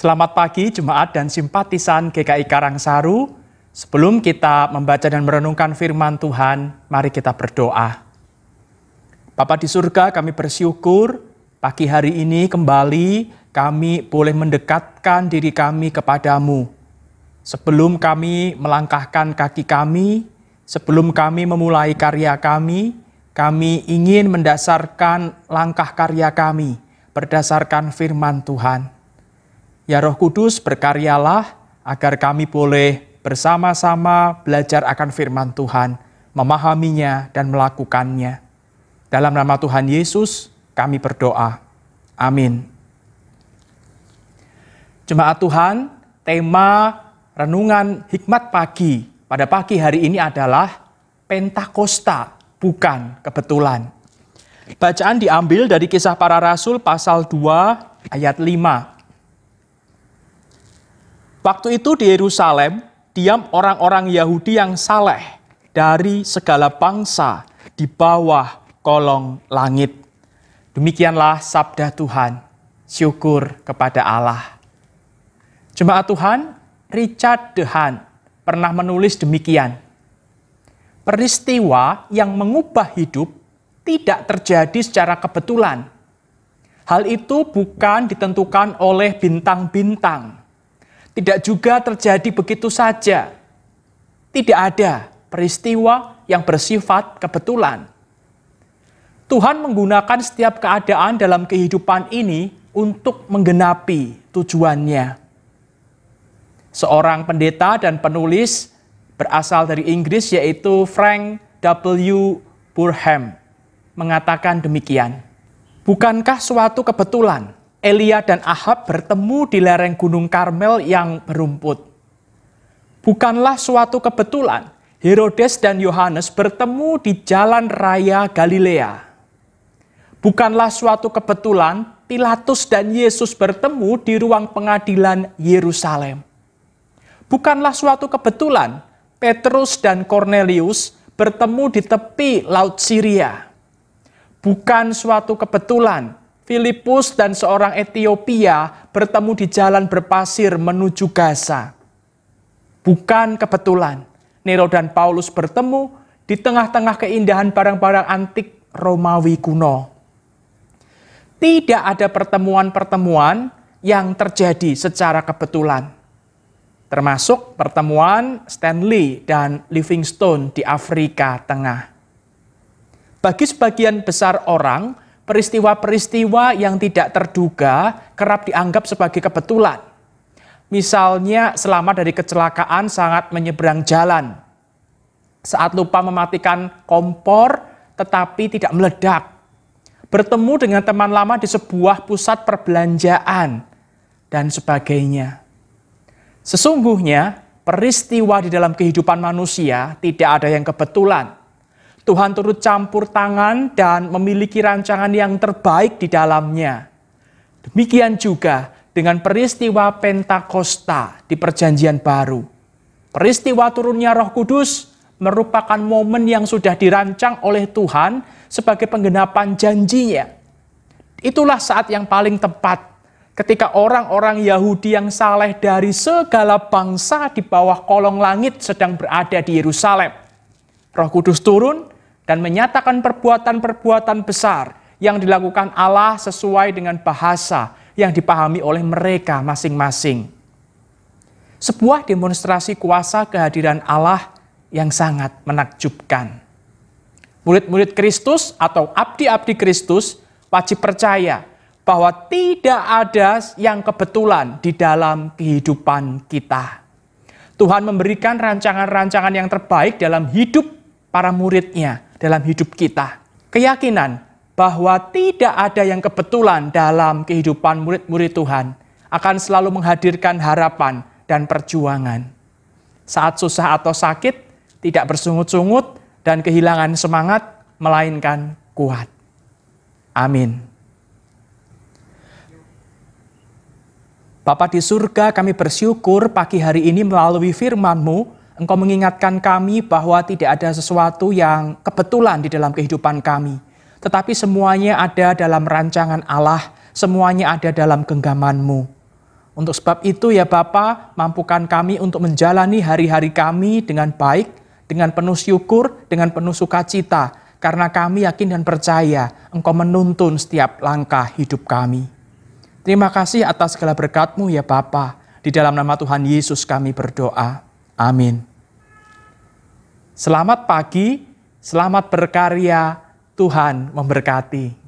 Selamat pagi jemaat dan simpatisan GKI Karangsaru. Sebelum kita membaca dan merenungkan firman Tuhan, mari kita berdoa. Bapa di surga, kami bersyukur pagi hari ini kembali kami boleh mendekatkan diri kami kepadamu. Sebelum kami melangkahkan kaki kami, sebelum kami memulai karya kami, kami ingin mendasarkan langkah karya kami berdasarkan firman Tuhan. Ya Roh Kudus, berkaryalah agar kami boleh bersama-sama belajar akan firman Tuhan, memahaminya dan melakukannya. Dalam nama Tuhan Yesus, kami berdoa. Amin. Jemaat Tuhan, tema renungan hikmat pagi pada pagi hari ini adalah Pentakosta, bukan kebetulan. Bacaan diambil dari kisah para rasul pasal 2 ayat 5. Waktu itu di Yerusalem diam orang-orang Yahudi yang saleh dari segala bangsa di bawah kolong langit. Demikianlah sabda Tuhan. Syukur kepada Allah. Jemaat Tuhan, Richard Dehan pernah menulis demikian. Peristiwa yang mengubah hidup tidak terjadi secara kebetulan. Hal itu bukan ditentukan oleh bintang-bintang, tidak juga terjadi begitu saja. Tidak ada peristiwa yang bersifat kebetulan. Tuhan menggunakan setiap keadaan dalam kehidupan ini untuk menggenapi tujuannya. Seorang pendeta dan penulis berasal dari Inggris yaitu Frank W. Burham mengatakan demikian. Bukankah suatu kebetulan Elia dan Ahab bertemu di lereng Gunung Karmel yang berumput. Bukanlah suatu kebetulan Herodes dan Yohanes bertemu di jalan raya Galilea. Bukanlah suatu kebetulan Pilatus dan Yesus bertemu di ruang pengadilan Yerusalem. Bukanlah suatu kebetulan Petrus dan Cornelius bertemu di tepi Laut Syria. Bukan suatu kebetulan Filipus dan seorang Ethiopia bertemu di jalan berpasir menuju Gaza. Bukan kebetulan Nero dan Paulus bertemu di tengah-tengah keindahan barang-barang antik Romawi kuno. Tidak ada pertemuan-pertemuan yang terjadi secara kebetulan. Termasuk pertemuan Stanley dan Livingstone di Afrika Tengah. Bagi sebagian besar orang, peristiwa-peristiwa yang tidak terduga kerap dianggap sebagai kebetulan. Misalnya selamat dari kecelakaan sangat menyeberang jalan. Saat lupa mematikan kompor tetapi tidak meledak. Bertemu dengan teman lama di sebuah pusat perbelanjaan dan sebagainya. Sesungguhnya peristiwa di dalam kehidupan manusia tidak ada yang kebetulan Tuhan turut campur tangan dan memiliki rancangan yang terbaik di dalamnya. Demikian juga dengan peristiwa Pentakosta di Perjanjian Baru. Peristiwa turunnya Roh Kudus merupakan momen yang sudah dirancang oleh Tuhan sebagai penggenapan janjinya. Itulah saat yang paling tepat ketika orang-orang Yahudi yang saleh dari segala bangsa di bawah kolong langit sedang berada di Yerusalem Roh Kudus turun dan menyatakan perbuatan-perbuatan besar yang dilakukan Allah sesuai dengan bahasa yang dipahami oleh mereka masing-masing. Sebuah demonstrasi kuasa kehadiran Allah yang sangat menakjubkan. Murid-murid Kristus atau abdi-abdi Kristus wajib percaya bahwa tidak ada yang kebetulan di dalam kehidupan kita. Tuhan memberikan rancangan-rancangan yang terbaik dalam hidup para muridnya dalam hidup kita. Keyakinan bahwa tidak ada yang kebetulan dalam kehidupan murid-murid Tuhan akan selalu menghadirkan harapan dan perjuangan. Saat susah atau sakit, tidak bersungut-sungut dan kehilangan semangat, melainkan kuat. Amin. Bapa di surga, kami bersyukur pagi hari ini melalui firman-Mu, Engkau mengingatkan kami bahwa tidak ada sesuatu yang kebetulan di dalam kehidupan kami, tetapi semuanya ada dalam rancangan Allah, semuanya ada dalam genggamanMu. Untuk sebab itu ya Bapa, mampukan kami untuk menjalani hari-hari kami dengan baik, dengan penuh syukur, dengan penuh sukacita, karena kami yakin dan percaya Engkau menuntun setiap langkah hidup kami. Terima kasih atas segala berkatMu, ya Bapa. Di dalam nama Tuhan Yesus kami berdoa. Amin. Selamat pagi, selamat berkarya, Tuhan memberkati.